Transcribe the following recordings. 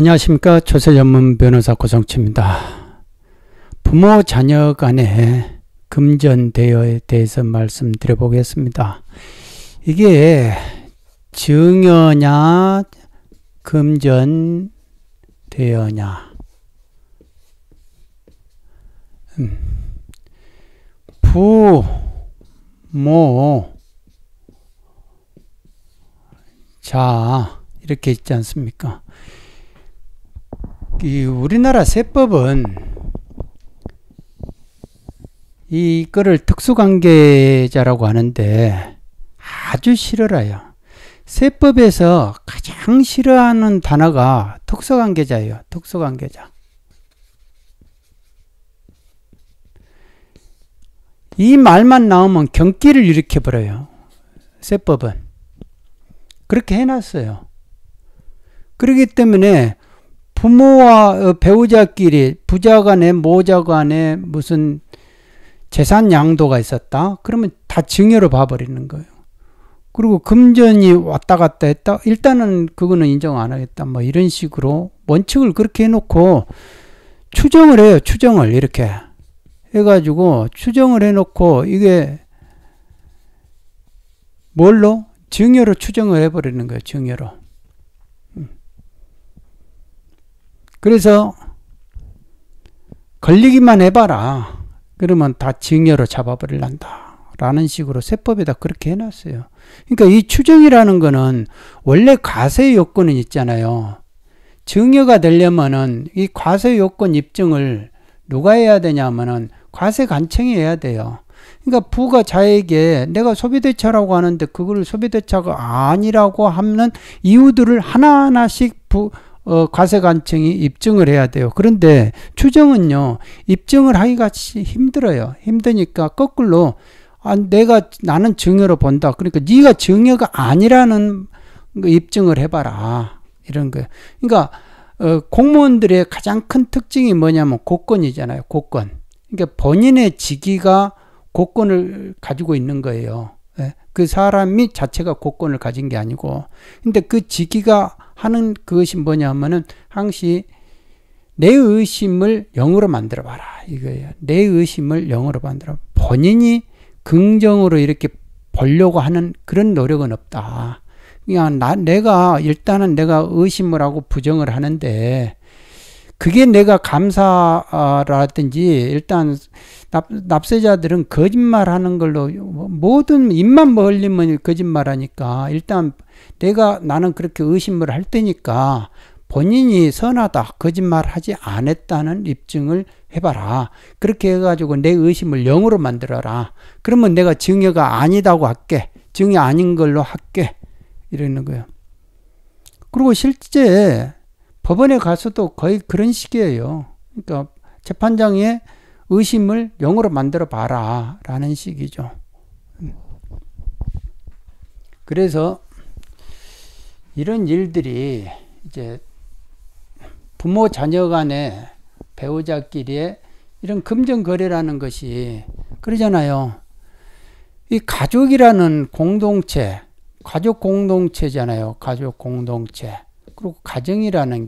안녕하십니까 조세 전문 변호사 고성치입니다. 부모 자녀 간의 금전 대여에 대해서 말씀드려 보겠습니다. 이게 증여냐 금전 대여냐 음. 부모 자 이렇게 있지 않습니까? 이 우리나라 세법은 이거를 특수관계자라고 하는데 아주 싫어라요. 세법에서 가장 싫어하는 단어가 특수관계자예요. 특수관계자. 이 말만 나오면 경기를 일으켜버려요. 세법은. 그렇게 해놨어요. 그렇기 때문에 부모와 어, 배우자끼리 부자 간에 모자 간에 무슨 재산 양도가 있었다. 그러면 다 증여로 봐버리는 거예요. 그리고 금전이 왔다 갔다 했다. 일단은 그거는 인정 안 하겠다. 뭐 이런 식으로 원칙을 그렇게 해놓고 추정을 해요. 추정을 이렇게 해가지고 추정을 해놓고 이게 뭘로 증여로 추정을 해버리는 거예요. 증여로. 그래서 걸리기만 해봐라. 그러면 다 징여로 잡아버릴란다. 라는 식으로 세법에다 그렇게 해놨어요. 그러니까 이 추정이라는 거는 원래 과세 요건은 있잖아요. 증여가 되려면은 이 과세 요건 입증을 누가 해야 되냐면은 과세 관청이 해야 돼요. 그러니까 부가 자에게 내가 소비대차라고 하는데 그걸 소비대차가 아니라고 하는 이유들을 하나하나씩 부, 어, 과세관청이 입증을 해야 돼요. 그런데 추정은요, 입증을 하기가 힘들어요. 힘드니까 거꾸로, 아, 내가, 나는 증여로 본다. 그러니까 네가 증여가 아니라는 그 입증을 해봐라. 이런 거예요. 그러니까, 어, 공무원들의 가장 큰 특징이 뭐냐면 고권이잖아요. 고권. 그러니까 본인의 직위가 고권을 가지고 있는 거예요. 예, 그 사람이 자체가 고권을 가진 게 아니고 근데 그 직위가 하는 그것이 뭐냐 하면은 항시 내 의심을 영으로 만들어 봐라 이거예요 내 의심을 영으로 만들어 본인이 긍정으로 이렇게 보려고 하는 그런 노력은 없다 그냥 나 내가 일단은 내가 의심을 하고 부정을 하는데 그게 내가 감사라든지 일단 납, 세자들은 거짓말하는 걸로 모든 입만 벌리면 거짓말하니까 일단 내가 나는 그렇게 의심을 할 테니까 본인이 선하다 거짓말하지 않았다는 입증을 해봐라 그렇게 해가지고 내 의심을 0으로 만들어라 그러면 내가 증여가 아니다고 할게 증여 아닌 걸로 할게 이러는 거예요 그리고 실제 법원에 가서도 거의 그런 식이에요. 그러니까 재판장의 의심을 영으로 만들어 봐라. 라는 식이죠. 그래서 이런 일들이 이제 부모 자녀 간의 배우자끼리의 이런 금전 거래라는 것이 그러잖아요. 이 가족이라는 공동체, 가족 공동체잖아요. 가족 공동체. 그리고 가정이라는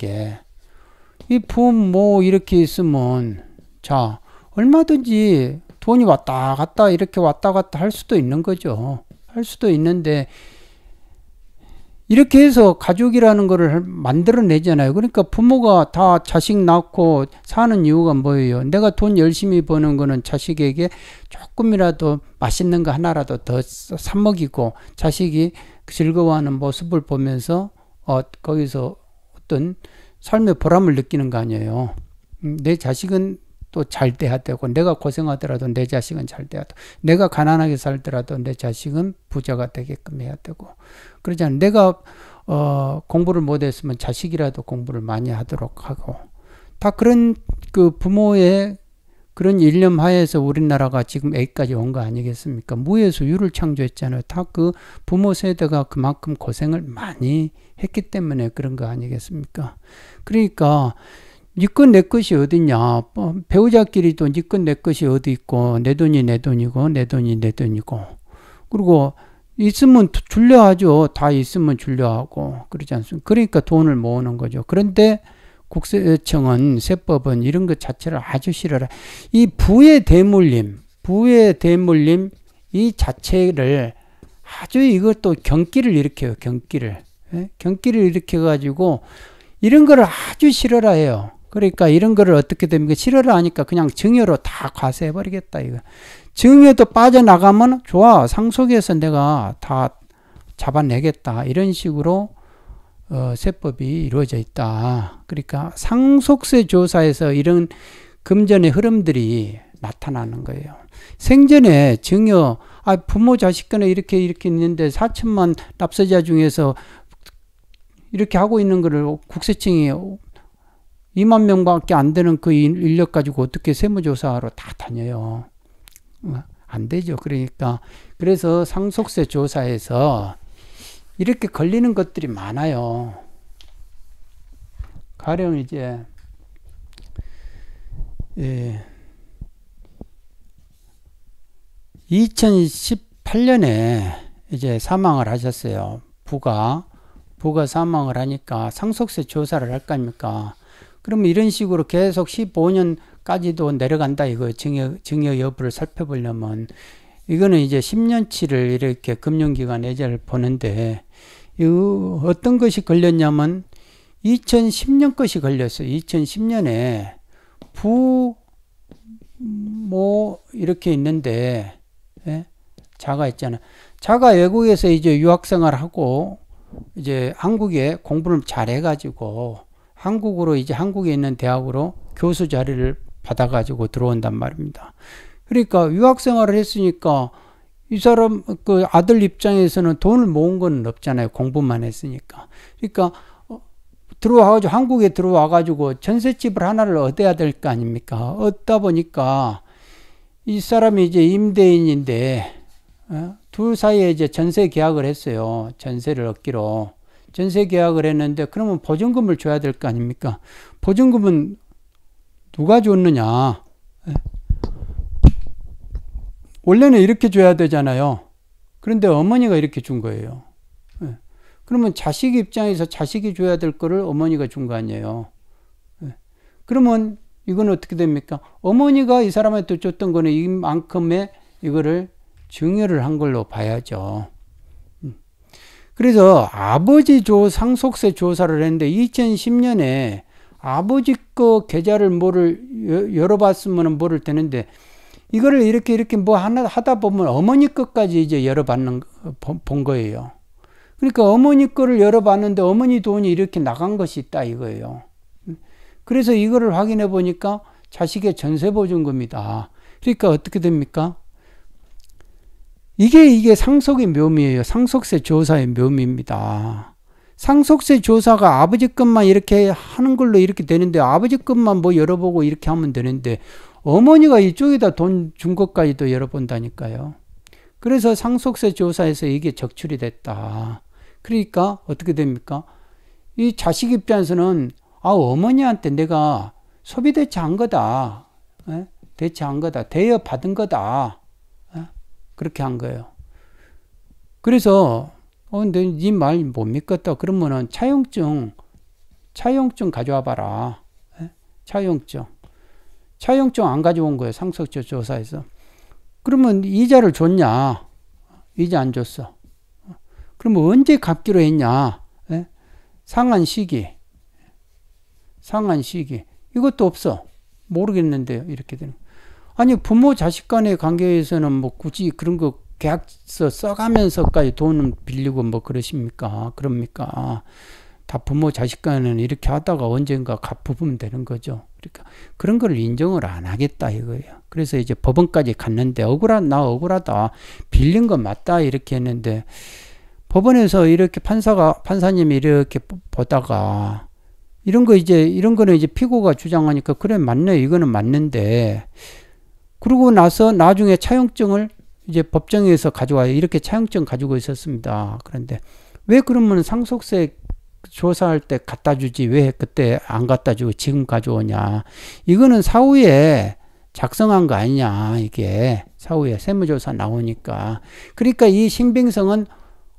게이품뭐 이렇게 있으면 자 얼마든지 돈이 왔다 갔다 이렇게 왔다 갔다 할 수도 있는 거죠. 할 수도 있는데 이렇게 해서 가족이라는 거를 만들어내잖아요. 그러니까 부모가 다 자식 낳고 사는 이유가 뭐예요? 내가 돈 열심히 버는 거는 자식에게 조금이라도 맛있는 거 하나라도 더 사먹이고 자식이 즐거워하는 모습을 보면서 어, 거기서 어떤 삶의 보람을 느끼는 거 아니에요. 음, 내 자식은 또 잘 돼야 되고 내가 고생하더라도 내 자식은 잘 돼야 되고 내가 가난하게 살더라도 내 자식은 부자가 되게끔 해야 되고 그러지 않아 내가 어, 공부를 못했으면 자식이라도 공부를 많이 하도록 하고 다 그런 그 부모의 그런 일념 하에서 우리나라가 지금 여기까지 온 거 아니겠습니까? 무에서 유를 창조했잖아요. 다 그 부모 세대가 그만큼 고생을 많이 했기 때문에 그런 거 아니겠습니까? 그러니까 니건내 것이 어딨냐. 뭐 배우자끼리도 니건내 것이 어디 있고 내 돈이 내 돈이고 내 돈이 내 돈이고 그리고 있으면 줄려 하죠. 다 있으면 줄려 하고 그러지 않습니까? 그러니까 돈을 모으는 거죠. 그런데 국세청은 세법은 이런 것 자체를 아주 싫어라. 이 부의 대물림, 부의 대물림 이 자체를 아주 이것도 경기를 일으켜요. 경기를. 예? 경기를 일으켜가지고 이런 거를 아주 싫어라 해요. 그러니까 이런 거를 어떻게 됩니까? 싫어라 하니까 그냥 증여로 다 과세해버리겠다 이거. 증여도 빠져나가면 좋아 상속에서 내가 다 잡아내겠다 이런 식으로 어, 세법이 이루어져 있다. 그러니까 상속세 조사에서 이런 금전의 흐름들이 나타나는 거예요. 생전에 증여, 아, 부모 자식 간에 이렇게 이렇게 있는데 4천만 납세자 중에서 이렇게 하고 있는 거를 국세청이 2만 명밖에 안 되는 그 인력 가지고 어떻게 세무조사하러 다 다녀요. 어, 안 되죠. 그러니까 그래서 상속세 조사에서 이렇게 걸리는 것들이 많아요. 가령 이제 예, 2018년에 이제 사망을 하셨어요. 부가 부가 사망을 하니까 상속세 조사를 할 겁니까? 그러면 이런 식으로 계속 15년까지도 내려간다 이거 증여 증여 여부를 살펴보려면 이거는 이제 10년치를 이렇게 금융기관 예제를 보는데 이 어떤 것이 걸렸냐면 2010년 것이 걸렸어요. 2010년에 부모 이렇게 있는데 예? 자가 있잖아. 자가 외국에서 이제 유학생활하고 이제 한국에 공부를 잘해가지고 한국으로 이제 한국에 있는 대학으로 교수 자리를 받아가지고 들어온단 말입니다. 그러니까 유학 생활을 했으니까 이 사람 그 아들 입장에서는 돈을 모은 건 없잖아요. 공부만 했으니까. 그러니까 어, 들어와가지고 한국에 들어와가지고 전셋집을 하나를 얻어야 될 거 아닙니까? 얻다 보니까 이 사람이 이제 임대인인데 어? 둘 사이에 이제 전세 계약을 했어요. 전세를 얻기로 전세 계약을 했는데 그러면 보증금을 줘야 될 거 아닙니까? 보증금은 누가 줬느냐? 예? 원래는 이렇게 줘야 되잖아요. 그런데 어머니가 이렇게 준 거예요. 예. 그러면 자식 입장에서 자식이 줘야 될 거를 어머니가 준 거 아니에요. 예. 그러면 이건 어떻게 됩니까? 어머니가 이 사람한테 줬던 거는 이만큼의 이거를 증여를 한 걸로 봐야죠. 음. 그래서 아버지 조 상속세 조사를 했는데 2010년에 아버지 거 계좌를 뭐를 열어봤으면 뭐를 되는데 이거를 이렇게 이렇게 뭐 하나 하다 보면 어머니 것까지 이제 열어봤는 본 거예요. 그러니까 어머니 거를 열어봤는데 어머니 돈이 이렇게 나간 것이 있다 이거예요. 그래서 이거를 확인해 보니까 자식의 전세 보증금이다. 그러니까 어떻게 됩니까? 이게 이게 상속의 묘미예요. 상속세 조사의 묘미입니다. 상속세 조사가 아버지 것만 이렇게 하는 걸로 이렇게 되는데 아버지 것만 뭐 열어보고 이렇게 하면 되는데 어머니가 이쪽에다 돈 준 것까지도 열어본다니까요. 그래서 상속세 조사에서 이게 적출이 됐다. 그러니까 어떻게 됩니까? 이 자식 입장에서는 아 어머니한테 내가 소비 대체한 거다. 에? 예? 대체한 거다. 대여 받은 거다. 에? 예? 그렇게 한 거예요. 그래서 어, 네말못 믿겠다. 그러면은 차용증, 차용증 가져와 봐라. 예? 차용증. 차용증 안 가져온 거예요. 상속세 조사에서. 그러면 이자를 줬냐? 이자 안 줬어. 그러면 언제 갚기로 했냐? 예? 상한 시기. 상한 시기. 이것도 없어. 모르겠는데요. 이렇게 되는. 아니, 부모 자식 간의 관계에서는 뭐 굳이 그런 거 계약서 써가면서까지 돈은 빌리고 뭐 그러십니까? 그럽니까? 다 부모 자식 간에는 이렇게 하다가 언젠가 갚으면 되는 거죠. 그러니까 그런 걸 인정을 안 하겠다 이거예요. 그래서 이제 법원까지 갔는데 억울한 나 억울하다 빌린 건 맞다 이렇게 했는데 법원에서 이렇게 판사가 판사님이 이렇게 보다가 이런 거 이제 이런 거는 이제 피고가 주장하니까 그래 맞네 이거는 맞는데 그러고 나서 나중에 차용증을 이제 법정에서 가져와요 이렇게 차용증 가지고 있었습니다 그런데 왜 그러면 상속세 조사할 때 갖다 주지 왜 그때 안 갖다 주고 지금 가져오냐. 이거는 사후에 작성한 거 아니냐. 이게 사후에 세무조사 나오니까. 그러니까 이 신빙성은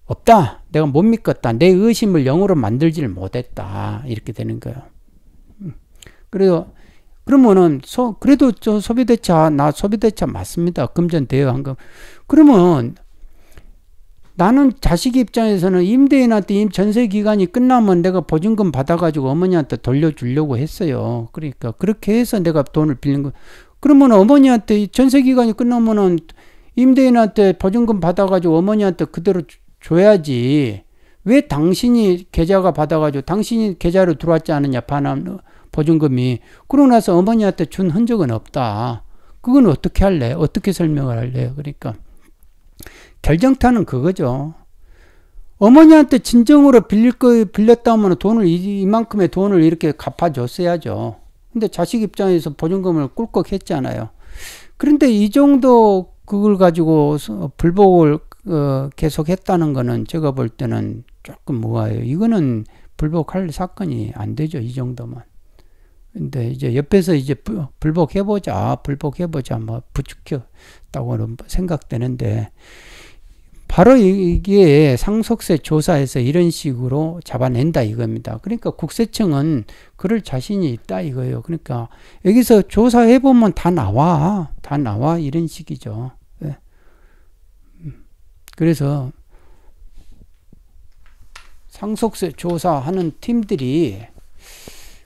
없다. 내가 못 믿겠다. 내 의심을 영으로 만들지를 못했다. 이렇게 되는 거예요. 음. 그래서 그러면은 소, 그래도 저 소비대차 나 소비대차 맞습니다. 금전 대여 한거 그러면 나는 자식 입장에서는 임대인한테 임 전세 기간이 끝나면 내가 보증금 받아가지고 어머니한테 돌려주려고 했어요. 그러니까 그렇게 해서 내가 돈을 빌린 거. 그러면 어머니한테 전세 기간이 끝나면은 임대인한테 보증금 받아가지고 어머니한테 그대로 줘야지. 왜 당신이 계좌가 받아가지고 당신이 계좌로 들어왔지 않느냐 반환 보증금이 그러고 나서 어머니한테 준 흔적은 없다. 그건 어떻게 할래? 어떻게 설명을 할래요? 그러니까. 결정타는 그거죠. 어머니한테 진정으로 빌릴 거 빌렸다면 돈을 이만큼의 돈을 이렇게 갚아줬어야죠. 근데 자식 입장에서 보증금을 꿀꺽 했잖아요. 그런데 이 정도 그걸 가지고 불복을 어, 계속 했다는 거는 제가 볼 때는 조금 뭐예요. 이거는 불복할 사건이 안 되죠. 이 정도만. 근데 이제 옆에서 이제 불복해보자, 아, 불복해보자, 뭐부축했다고는 생각되는데 바로 이게 상속세 조사에서 이런 식으로 잡아낸다 이겁니다. 그러니까 국세청은 그럴 자신이 있다 이거예요. 그러니까 여기서 조사해 보면 다 나와, 다 나와 이런 식이죠. 예. 음. 그래서 상속세 조사하는 팀들이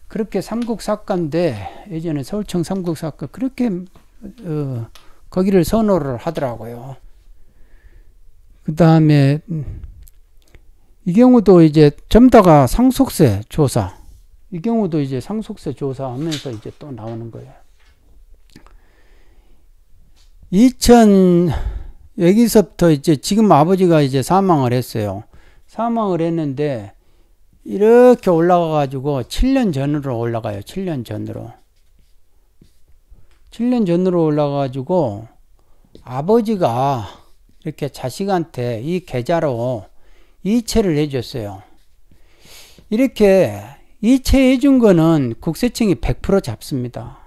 그렇게 삼국사과인데 예전에 서울청 삼국사과 그렇게 어, 거기를 선호를 하더라고요. 그 다음에 이 경우도 이제 점다가 상속세 조사 이 경우도 이제 상속세 조사하면서 이제 또 나오는 거예요. 2000 여기서부터 이제 지금 아버지가 이제 사망을 했어요. 사망을 했는데 이렇게 올라가 가지고 7년 전으로 올라가요. 7년 전으로. 7년 전으로 올라가 가지고 아버지가 이렇게 자식한테 이 계좌로 이체를 해줬어요. 이렇게 이체해 준 거는 국세청이 100% 잡습니다.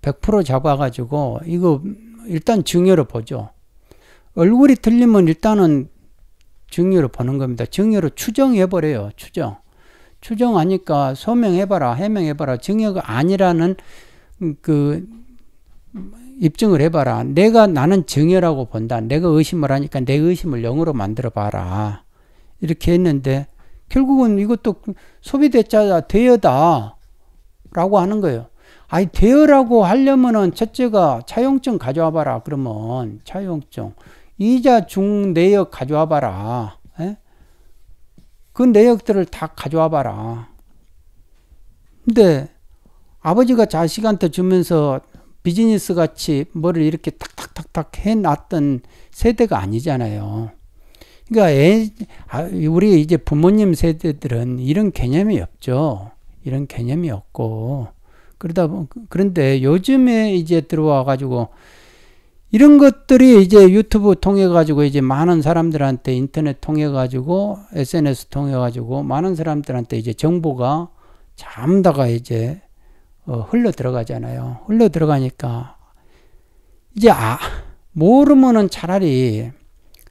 100% 예. 잡아가지고 이거 일단 증여로 보죠. 얼굴이 틀리면 일단은 증여로 보는 겁니다. 증여로 추정해버려요. 추정. 추정하니까 소명해봐라, 해명해봐라. 증여가 아니라는 그 입증을 해봐라. 내가 나는 정여라고 본다. 내가 의심을 하니까 내 의심을 0으로 만들어 봐라. 이렇게 했는데 결국은 이것도 소비대자 대여다 라고 하는 거예요. 아니 대여라고 하려면은 첫째가 차용증 가져와 봐라. 그러면 차용증 이자 중내역 가져와 봐라. 에? 예? 그 내역들을 다 가져와 봐라. 근데 아버지가 자식한테 주면서 비즈니스 같이 뭐를 이렇게 탁탁탁탁 해놨던 세대가 아니잖아요. 그러니까 애, 아, 우리 이제 부모님 세대들은 이런 개념이 없죠. 이런 개념이 없고 그러다 보 그런데 요즘에 이제 들어와 가지고 이런 것들이 이제 유튜브 통해 가지고 이제 많은 사람들한테 인터넷 통해 가지고 SNS 통해 가지고 많은 사람들한테 이제 정보가 잠다가 이제 어, 흘러 들어가잖아요. 흘러 들어가니까 이제 아, 모르면은 차라리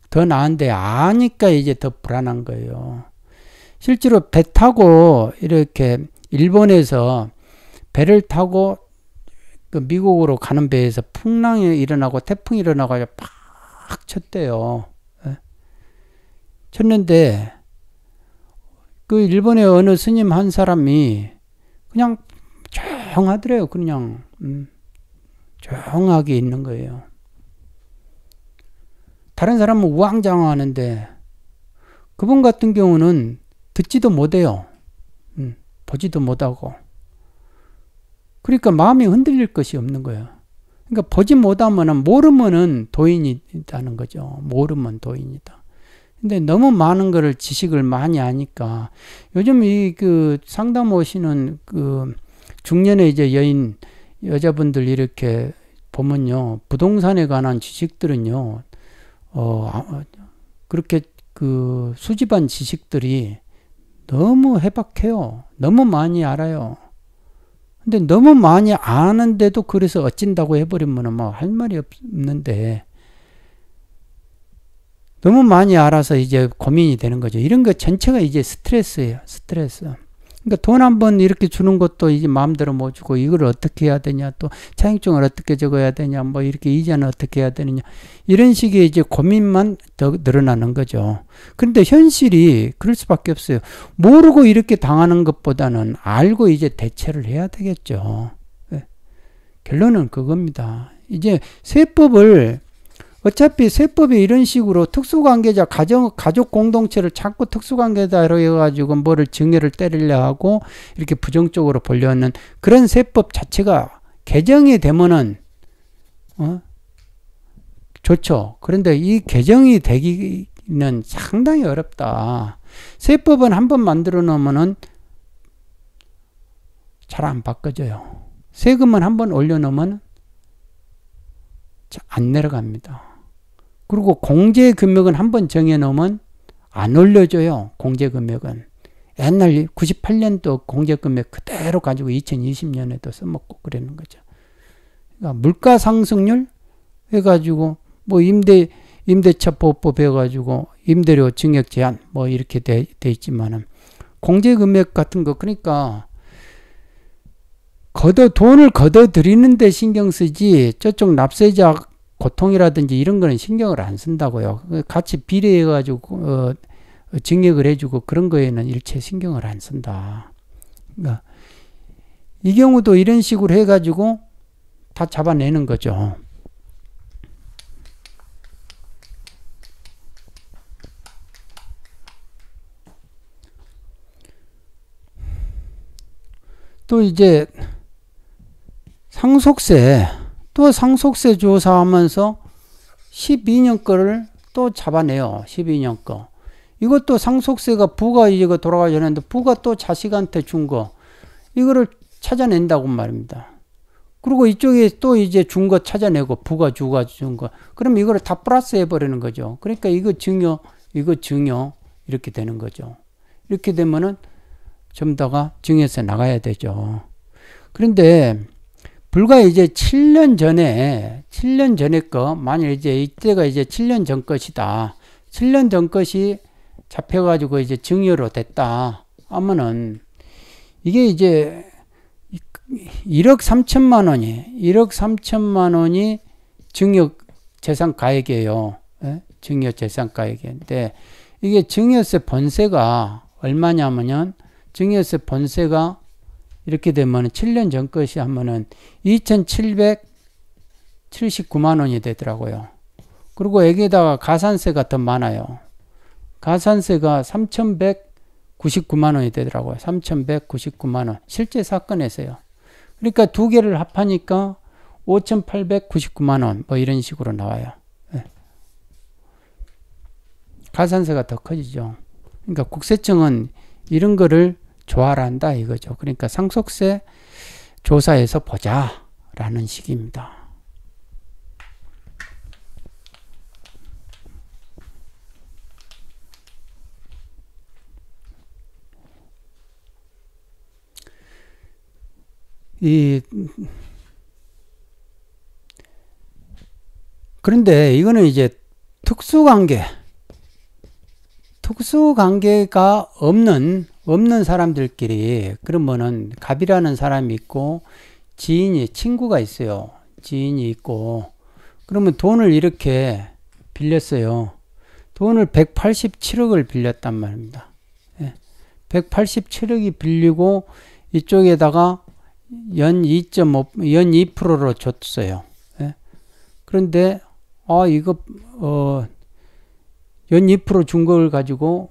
더 나은데 아니까 이제 더 불안한 거예요. 실제로 배 타고 이렇게 일본에서 배를 타고 그 미국으로 가는 배에서 풍랑이 일어나고 태풍이 일어나고 팍 쳤대요. 예? 쳤는데 그 일본의 어느 스님 한 사람이 그냥 조용하더래요. 그냥 음, 조용하게 있는 거예요. 다른 사람은 우왕좌왕하는데 그분 같은 경우는 듣지도 못해요. 음, 보지도 못하고. 그러니까 마음이 흔들릴 것이 없는 거예요. 그러니까 보지 못하면은 모르면은 도인이다는 거죠. 모르면 도인이다. 근데 너무 많은 거를 지식을 많이 하니까 요즘 이 그 상담 오시는 그 중년의 이제 여인 여자분들 이렇게 보면요 부동산에 관한 지식들은요 어 아, 그렇게 그 수집한 지식들이 너무 해박해요 너무 많이 알아요 근데 너무 많이 아는데도 그래서 어쩐다고 해버리면 막할 뭐 말이 없는데 너무 많이 알아서 이제 고민이 되는 거죠. 이런 거 전체가 이제 스트레스예요. 스트레스. 그러니까 돈 한 번 이렇게 주는 것도 이제 마음대로 못 뭐 주고 이걸 어떻게 해야 되냐 또 차익증을 어떻게 적어야 되냐 뭐 이렇게 이자는 어떻게 해야 되느냐 이런 식의 이제 고민만 더 늘어나는 거죠. 그런데 현실이 그럴 수밖에 없어요. 모르고 이렇게 당하는 것보다는 알고 이제 대처를 해야 되겠죠. 예. 결론은 그겁니다. 이제 세법을 어차피 세법이 이런 식으로 특수관계자 가정, 가족 공동체를 자꾸 특수관계자로 해가지고 뭐를 증여를 때리려 하고 이렇게 부정적으로 보려는 그런 세법 자체가 개정이 되면은 어? 좋죠. 그런데 이 개정이 되기는 상당히 어렵다. 세법은 한번 만들어 놓으면은 잘 안 바꿔져요. 세금은 한번 올려 놓으면 안 내려갑니다. 그리고 공제 금액은 한 번 정해놓으면 안 올려줘요. 공제 금액은. 옛날 98년도 공제 금액 그대로 가지고 2020년에도 써먹고 그러는 거죠. 그러니까 물가 상승률 해가지고 뭐 임대 임대차 보호법 해가지고 임대료 증액 제한 뭐 이렇게 돼, 돼 있지만은 공제 금액 같은 거 그러니까 걷어 돈을 걷어드리는데 신경 쓰지 저쪽 납세자 고통이라든지 이런 거는 신경을 안 쓴다고요. 그 같이 비례해가지고 어, 증액을 해주고 그런 거에는 일체 신경을 안 쓴다. 그러니까 이 경우도 이런 식으로 해가지고 다 잡아내는 거죠. 또 이제 상속세 또 상속세 조사하면서 12년 거를 또 잡아내요. 12년 거. 이것도 상속세가 부가 이거 돌아가야 되는데 부가 또 자식한테 준 거. 이거를 찾아낸다고 말입니다. 그리고 이쪽에 또 이제 준 거 찾아내고 부가 주가 준 거. 그럼 이거를 다 플러스 해버리는 거죠. 그러니까 이거 증여, 이거 증여 이렇게 되는 거죠. 이렇게 되면은 전부 다가 증여세 나가야 되죠. 그런데 불과 이제 7년 전에 7년 전에 거만일 이제 이때가 이제 7년 전 것이다. 7년 전 것이 잡혀가지고 이제 증여로 됐다. 하면은 이게 이제 1억 3천만 원이 1억 3천만 원이 증여 재산 가액이에요. 예? 증여 재산 가액인데 이게 증여세 본세가 얼마냐면은 증여세 본세가 이렇게 되면 7년 전 것이 하면은 2,779만 원이 되더라고요. 그리고 여기에다가 가산세가 더 많아요. 가산세가 3,199만 원이 되더라고요. 3,199만 원. 실제 사건에서요. 그러니까 두 개를 합하니까 5,899만 원, 뭐 이런 식으로 나와요. 예. 가산세가 더 커지죠. 그러니까 국세청은 이런 거를 조화한다 이거죠. 그러니까 상속세 조사에서 보자라는 식입니다. 이 그런데 이거는 이제 특수관계 특수관계가 없는 없는 사람들끼리 그러면은 갑이라는 사람이 있고 지인이 친구가 있어요. 지인이 있고 그러면 돈을 이렇게 빌렸어요. 돈을 187억을 빌렸단 말입니다. 187억이 예. 빌리고 이쪽에다가 연 2.5, 연 2%로 줬어요. 예. 그런데 아 이거 어, 연 2%준 걸 가지고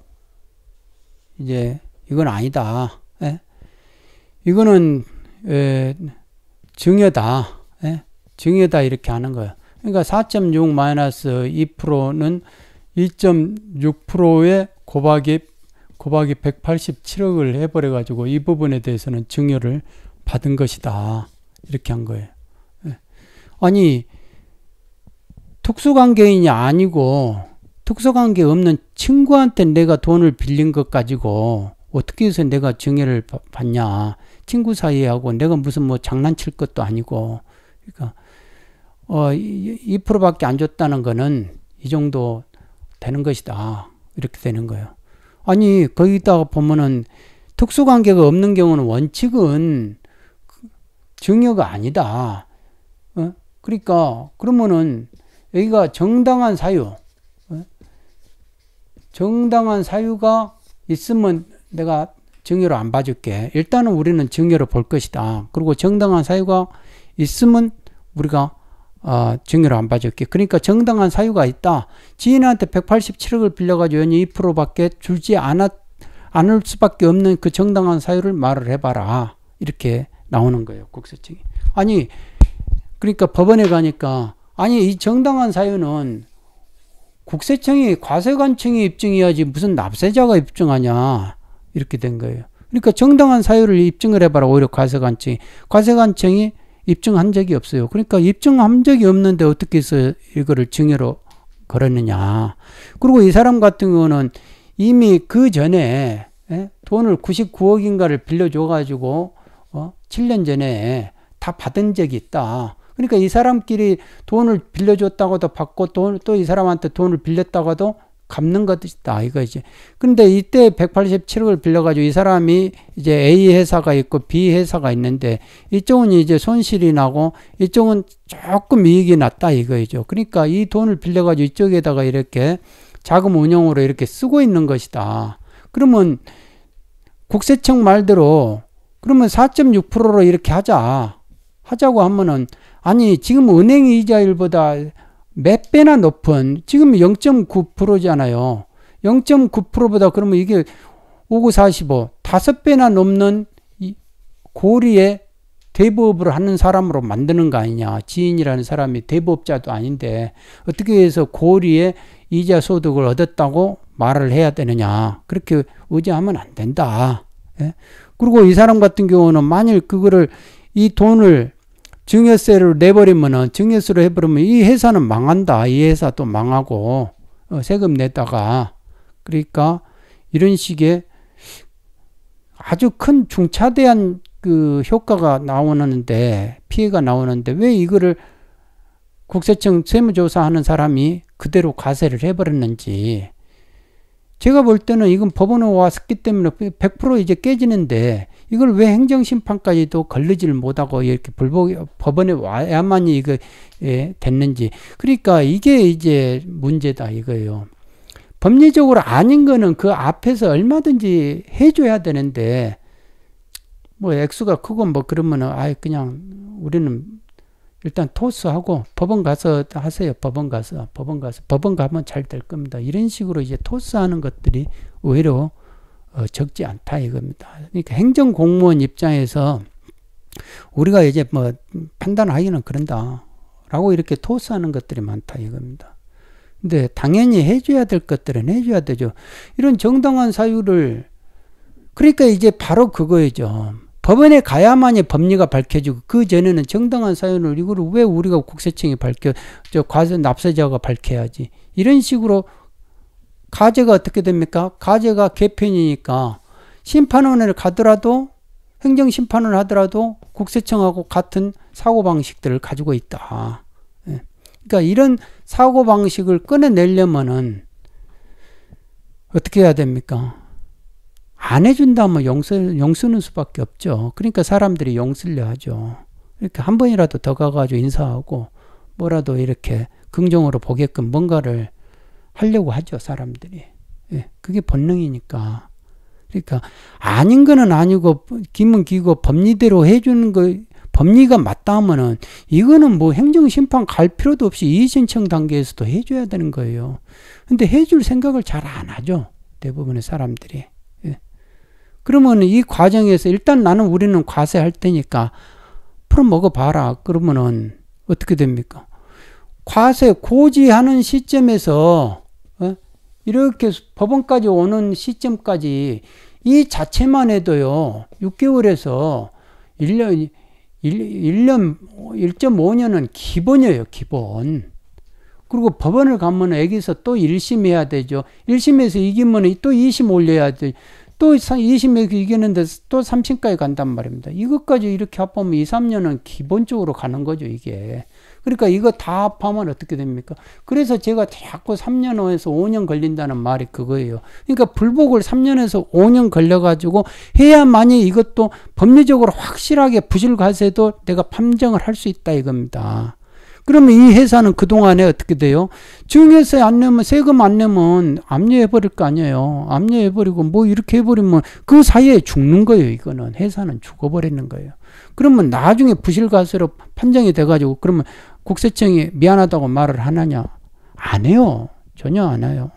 이제 이건 아니다. 예? 이거는 예, 증여다. 예? 증여다 이렇게 하는 거예요. 그러니까 4.6 마이너스 2%는 1.6%의 곱하기 곱하기 187억을 해버려 가지고 이 부분에 대해서는 증여를 받은 것이다. 이렇게 한 거예요. 예? 아니 특수관계인이 아니고 특수관계 없는 친구한테 내가 돈을 빌린 것 가지고 어떻게 해서 내가 증여를 받냐. 친구 사이에 하고 내가 무슨 뭐 장난칠 것도 아니고. 그러니까, 어, 2%밖에 안 줬다는 거는 이 정도 되는 것이다. 이렇게 되는 거예요. 아니, 거기다가 보면은 특수관계가 없는 경우는 원칙은 그 증여가 아니다. 어? 그러니까, 그러면은 여기가 정당한 사유, 어? 정당한 사유가 있으면 내가 증여로안 봐줄게. 일단은 우리는 증여로볼 것이다. 그리고 정당한 사유가 있으면 우리가 어, 정의로 안 봐줄게. 그러니까 정당한 사유가 있다. 지인한테 187억을 빌려가지고 연이 2%밖에 줄지 않았, 않을 수밖에 없는 그 정당한 사유를 말을 해봐라. 이렇게 나오는 거예요. 국세청이. 아니, 그러니까 법원에 가니까 아니 이 정당한 사유는 국세청이 과세관청이 입증해야지 무슨 납세자가 입증하냐. 이렇게 된 거예요. 그러니까 정당한 사유를 입증을 해봐라. 오히려 과세관청이. 과세관청이 입증한 적이 없어요. 그러니까 입증한 적이 없는데 어떻게 해서 이거를 증여로 걸었느냐. 그리고 이 사람 같은 경우는 이미 그 전에 예, 돈을 99억인가를 빌려줘가지고 어? 7년 전에 다 받은 적이 있다. 그러니까 이 사람끼리 돈을 빌려줬다고도 받고 또 이 사람한테 돈을 빌렸다고도 갚는 것이다 이거지. 근데 이때 187억을 빌려가지고 이 사람이 이제 A 회사가 있고 B 회사가 있는데 이쪽은 이제 손실이 나고 이쪽은 조금 이익이 났다 이거죠. 그러니까 이 돈을 빌려가지고 이쪽에다가 이렇게 자금 운용으로 이렇게 쓰고 있는 것이다. 그러면 국세청 말대로 그러면 4.6%로 이렇게 하자. 하자고 하면은 아니 지금 은행 이자율보다 몇 배나 높은 지금 0.9%잖아요. 0.9%보다 그러면 이게 5945 다섯 배나 넘는 이 고리에 대부업을 하는 사람으로 만드는 거 아니냐. 지인이라는 사람이 대부업자도 아닌데 어떻게 해서 고리에 이자 소득을 얻었다고 말을 해야 되느냐. 그렇게 의지하면 안 된다. 예? 그리고 이 사람 같은 경우는 만일 그거를 이 돈을 증여세를 내버리면은 증여세로 해버리면 이 회사는 망한다. 이 회사 또 망하고 어, 세금 냈다가 그러니까 이런 식의 아주 큰 중차대한 그 효과가 나오는데 피해가 나오는데 왜 이거를 국세청 세무조사하는 사람이 그대로 과세를 해버렸는지 제가 볼 때는 이건 법원에 왔기 때문에 100% 이제 깨지는데 이걸 왜 행정심판까지도 걸리지를 못하고 이렇게 불복, 법원에 와야만 이거, 예, 됐는지. 그러니까 이게 이제 문제다 이거예요. 법리적으로 아닌 거는 그 앞에서 얼마든지 해줘야 되는데, 뭐 액수가 크고 뭐 그러면은 아예 그냥 우리는 일단 토스하고 법원 가서 하세요. 법원 가서 법원 가서 법원 가면 잘 될 겁니다. 이런 식으로 이제 토스하는 것들이 오히려 어, 적지 않다 이겁니다. 그러니까 행정 공무원 입장에서 우리가 이제 뭐 판단하기는 그런다. 라고 이렇게 토스하는 것들이 많다 이겁니다. 근데 당연히 해줘야 될 것들은 해줘야 되죠. 이런 정당한 사유를 그러니까 이제 바로 그거죠. 법원에 가야만이 법리가 밝혀지고 그 전에는 정당한 사유를 이걸 왜 우리가 국세청이 밝혀 저 과세 납세자가 밝혀야지 이런 식으로 가제가 어떻게 됩니까? 가제가 개편이니까 심판원을 가더라도 행정심판을 하더라도 국세청하고 같은 사고방식들을 가지고 있다. 예. 그러니까 이런 사고방식을 끊어내려면은 어떻게 해야 됩니까? 안 해준다면 용서, 용서는 수밖에 없죠. 그러니까 사람들이 용서려 하죠. 이렇게 한 번이라도 더 가가지고 인사하고 뭐라도 이렇게 긍정으로 보게끔 뭔가를 하려고 하죠, 사람들이. 예, 그게 본능이니까. 그러니까 아닌 거는 아니고 기문 기고 법리대로 해주는 거 법리가 맞다면은 하 이거는 뭐 행정심판 갈 필요도 없이 이의신청 단계에서도 해줘야 되는 거예요. 근데 해줄 생각을 잘 안 하죠. 대부분의 사람들이. 예. 그러면 이 과정에서 일단 나는 우리는 과세할 테니까 풀어먹어봐라. 그러면은 어떻게 됩니까? 과세 고지하는 시점에서 이렇게 법원까지 오는 시점까지 이 자체만 해도요, 6개월에서 1년, 1, 년 1.5년은 기본이에요, 기본. 그리고 법원을 가면 여기서 또 1심 해야 되죠. 1심에서 이기면 또 2심 올려야 돼. 또 2심에서 이기는데 또 3심까지 간단 말입니다. 이것까지 이렇게 합하면 2, 3년은 기본적으로 가는 거죠, 이게. 그러니까 이거 다 합하면 어떻게 됩니까? 그래서 제가 자꾸 3년에서 5년 걸린다는 말이 그거예요. 그러니까 불복을 3년에서 5년 걸려가지고 해야만이 이것도 법률적으로 확실하게 부실과세도 내가 판정을 할 수 있다 이겁니다. 그러면 이 회사는 그동안에 어떻게 돼요? 증여세 안 내면, 세금 안 내면 압류해버릴 거 아니에요. 압류해버리고 뭐 이렇게 해버리면 그 사이에 죽는 거예요, 이거는. 회사는 죽어버리는 거예요. 그러면 나중에 부실과세로 판정이 돼가지고 그러면 국세청이 미안하다고 말을 하느냐? 안 해요. 전혀 안 해요.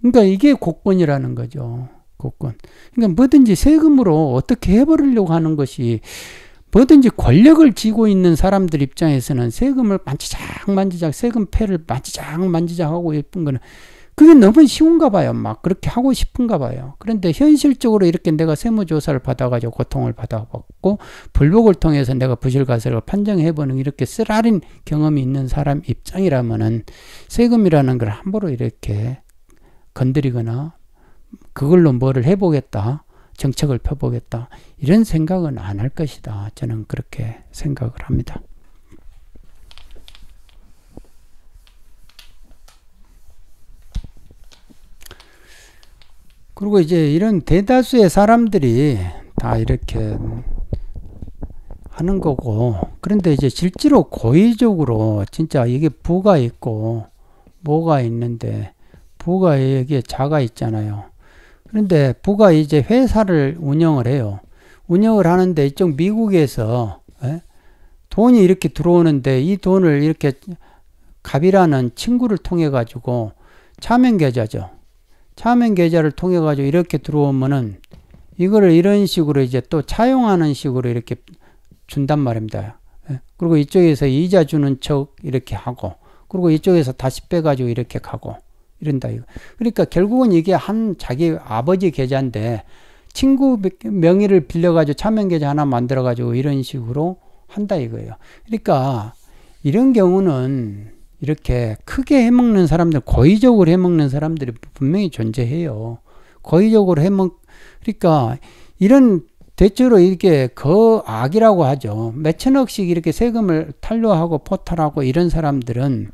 그러니까 이게 고권이라는 거죠. 고권. 그러니까 뭐든지 세금으로 어떻게 해버리려고 하는 것이 뭐든지 권력을 쥐고 있는 사람들 입장에서는 세금을 만지작 만지작 세금 패를 만지작 만지작 하고 예쁜 거는 그게 너무 쉬운가 봐요. 막 그렇게 하고 싶은가 봐요. 그런데 현실적으로 이렇게 내가 세무조사를 받아가지고 고통을 받아봤고 불복을 통해서 내가 부실가세를 판정해보는 이렇게 쓰라린 경험이 있는 사람 입장이라면은 세금이라는 걸 함부로 이렇게 건드리거나 그걸로 뭐를 해보겠다. 정책을 펴보겠다. 이런 생각은 안 할 것이다. 저는 그렇게 생각을 합니다. 그리고 이제 이런 대다수의 사람들이 다 이렇게 하는 거고 그런데 이제 실제로 고의적으로 진짜 이게 부가 있고 뭐가 있는데 부가 여기에 자가 있잖아요. 그런데 부가 이제 회사를 운영을 해요. 운영을 하는데 이쪽 미국에서 예? 돈이 이렇게 들어오는데 이 돈을 이렇게 갑이라는 친구를 통해 가지고 차명 계좌죠. 차명 계좌를 통해 가지고 이렇게 들어오면은 이거를 이런 식으로 이제 또 차용하는 식으로 이렇게 준단 말입니다. 예? 그리고 이쪽에서 이자 주는 척 이렇게 하고 그리고 이쪽에서 다시 빼 가지고 이렇게 가고 이런다. 이거. 그러니까 결국은 이게 한 자기 아버지 계좌인데 친구 명의를 빌려가지고 차명 계좌 하나 만들어가지고 이런 식으로 한다 이거예요. 그러니까 이런 경우는 이렇게 크게 해먹는 사람들, 고의적으로 해먹는 사람들이 분명히 존재해요. 고의적으로 해먹, 그러니까 이런 대체로 이렇게 거악이라고 하죠. 몇천억씩 이렇게 세금을 탈루하고 포탈하고 이런 사람들은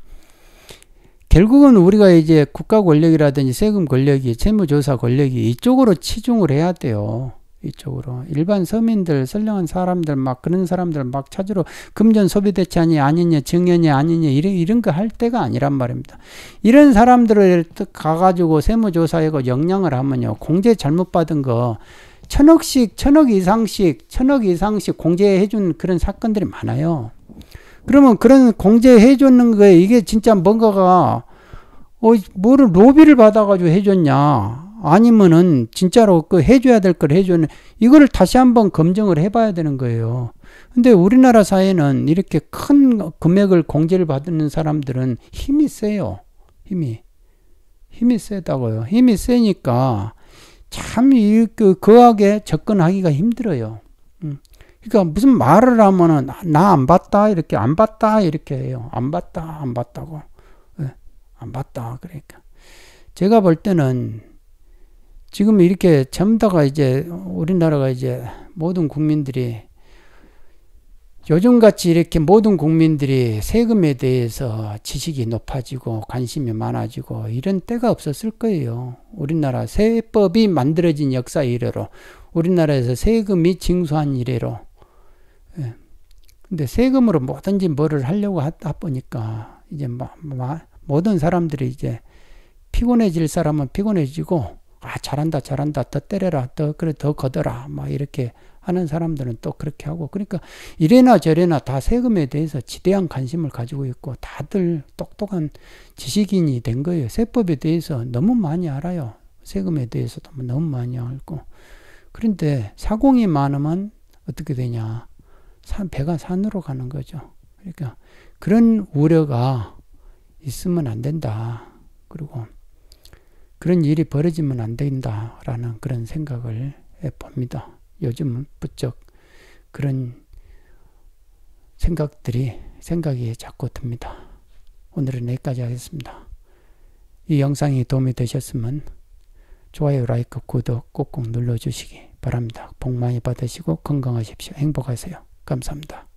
결국은 우리가 이제 국가 권력이라든지 세금 권력이 채무조사 권력이 이쪽으로 치중을 해야 돼요. 이쪽으로 일반 서민들 선량한 사람들 막 그런 사람들 막 찾으러 금전 소비 대차니 체 아니냐 증여냐 아니냐 이런 이런 거 할 때가 아니란 말입니다. 이런 사람들을 가가지고 세무조사하고 역량을 하면요 공제 잘못 받은 거 천억씩 천억 이상씩 천억 이상씩 공제해준 그런 사건들이 많아요. 그러면 그런 공제해 줬는 거에 이게 진짜 뭔가가 어 뭐를 로비를 받아가지고 해줬냐 아니면은 진짜로 그 해줘야 될 걸 해줬는 이거를 다시 한번 검증을 해봐야 되는 거예요. 근데 우리나라 사회는 이렇게 큰 금액을 공제를 받는 사람들은 힘이 세요. 힘이 힘이 세다고요. 힘이 세니까 참이그 거하게 접근하기가 힘들어요. 그러니까 무슨 말을 하면은 나 안 봤다 이렇게 안 봤다 이렇게 해요. 안 봤다 안 봤다고 네, 안 봤다 그러니까 제가 볼 때는 지금 이렇게 전다가 부 이제 우리나라가 이제 모든 국민들이 요즘같이 이렇게 모든 국민들이 세금에 대해서 지식이 높아지고 관심이 많아지고 이런 때가 없었을 거예요. 우리나라 세법이 만들어진 역사 이래로 우리나라에서 세금이 징수한 이래로 예. 근데 세금으로 뭐든지 뭐를 하려고 하다 보니까 이제 뭐, 뭐, 모든 사람들이 이제 피곤해질 사람은 피곤해지고 아 잘한다 잘한다 더 때려라 더 그래 더 거더라 막 이렇게 하는 사람들은 또 그렇게 하고 그러니까 이래나 저래나 다 세금에 대해서 지대한 관심을 가지고 있고 다들 똑똑한 지식인이 된 거예요 세법에 대해서 너무 많이 알아요 세금에 대해서도 너무 많이 알고 그런데 사공이 많으면 어떻게 되냐 산, 배가 산으로 가는 거죠. 그러니까 그런 우려가 있으면 안 된다. 그리고 그런 일이 벌어지면 안 된다라는 그런 생각을 봅니다. 요즘 부쩍 그런 생각들이 생각이 자꾸 듭니다. 오늘은 여기까지 하겠습니다. 이 영상이 도움이 되셨으면 좋아요, 라이크, 구독 꼭꼭 눌러주시기 바랍니다. 복 많이 받으시고 건강하십시오. 행복하세요. 감사합니다.